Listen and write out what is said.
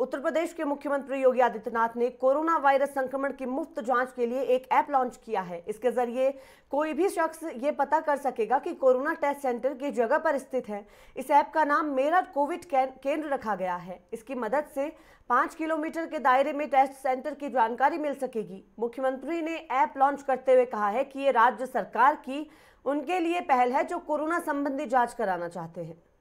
उत्तर प्रदेश के मुख्यमंत्री योगी आदित्यनाथ ने कोरोना वायरस संक्रमण की मुफ्त जांच के लिए एक ऐप लॉन्च किया है इसके जरिए कोई भी शख्स ये पता कर सकेगा कि कोरोना टेस्ट सेंटर किस जगह पर स्थित है इस ऐप का नाम मेरा कोविड केंद्र रखा गया है इसकी मदद से पाँच किलोमीटर के दायरे में टेस्ट सेंटर की जानकारी मिल सकेगी मुख्यमंत्री ने ऐप लॉन्च करते हुए कहा है कि ये राज्य सरकार की उनके लिए पहल है जो कोरोना संबंधी जाँच कराना चाहते हैं